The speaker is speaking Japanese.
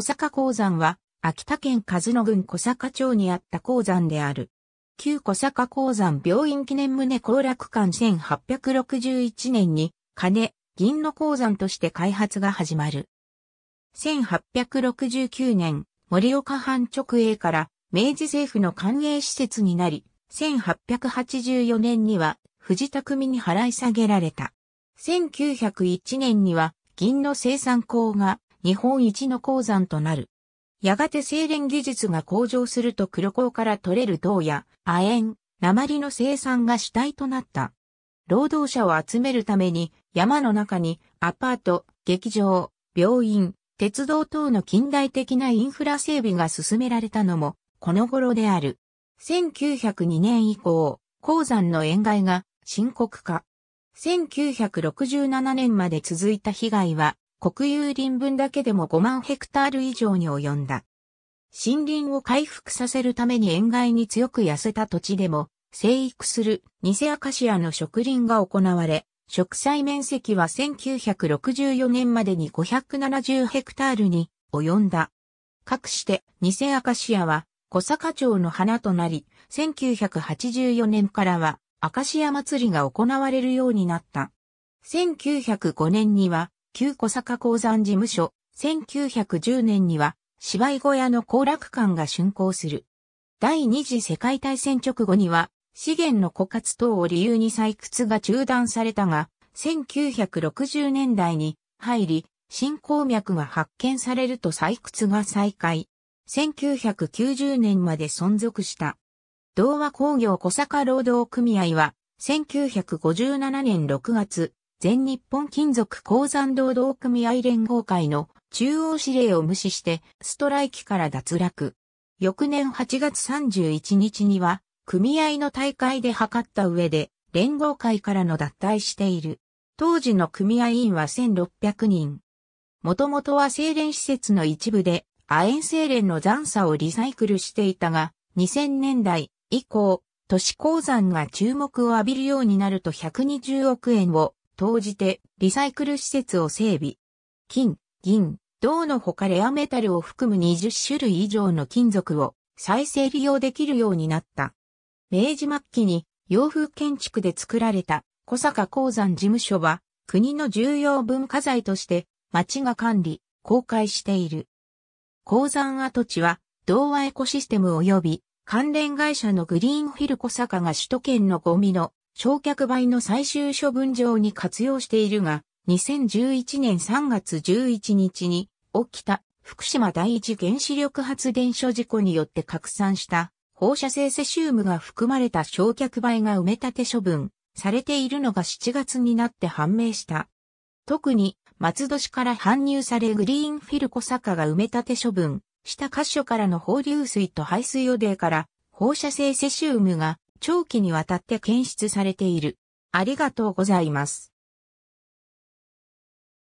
小坂鉱山は、秋田県鹿角郡小坂町にあった鉱山である。旧小坂鉱山病院記念棟後楽館1861年に、金、銀の鉱山として開発が始まる。1869年、盛岡藩直営から明治政府の官営施設になり、1884年には藤田組に払い下げられた。1901年には銀の生産工が日本一の鉱山となる。やがて精錬技術が向上すると黒鉱から取れる銅や亜鉛、鉛の生産が主体となった。労働者を集めるために山の中にアパート、劇場、病院、鉄道等の近代的なインフラ整備が進められたのもこの頃である。1902年以降、鉱山の塩害が深刻化。1967年まで続いた被害は国有林分だけでも5万ヘクタール以上に及んだ。森林を回復させるために塩害に強く痩せた土地でも、生育するニセアカシアの植林が行われ、植栽面積は1964年までに570ヘクタールに及んだ。かくしてニセアカシアは小坂町の花となり、1984年からはアカシア祭りが行われるようになった。1905年には旧小坂鉱山事務所、1910年には芝居小屋の後楽館が竣工する。第二次世界大戦直後には資源の枯渇等を理由に採掘が中断されたが、1960年代に入り、新鉱脈が発見されると採掘が再開。1990年まで存続した。同和工業小坂労働組合は、1957年6月、全日本金属鉱山労働組合連合会の中央指令を無視してストライキから脱落。翌年8月31日には組合の大会で測った上で連合会からの脱退している。当時の組合員は1600人。もともとは精錬施設の一部で亜鉛精錬の残差をリサイクルしていたが、2000年代以降、都市鉱山が注目を浴びるようになると120億円を投じてリサイクル施設を整備。金、銀、銅のほかレアメタルを含む20種類以上の金属を再生利用できるようになった。明治末期に洋風建築で作られた小坂鉱山事務所は国の重要文化財として町が管理、公開している。鉱山跡地は童話エコシステム及び関連会社のグリーンフィル小坂が首都圏のゴミの焼却灰の最終処分場に活用しているが、2011年3月11日に起きた福島第一原子力発電所事故によって拡散した放射性セシウムが含まれた焼却灰が埋め立て処分されているのが7月になって判明した。特に松戸市から搬入されグリーンフィル小坂が埋め立て処分した箇所からの放流水と排水予定から放射性セシウムが長期にわたって検出されている。ありがとうございます。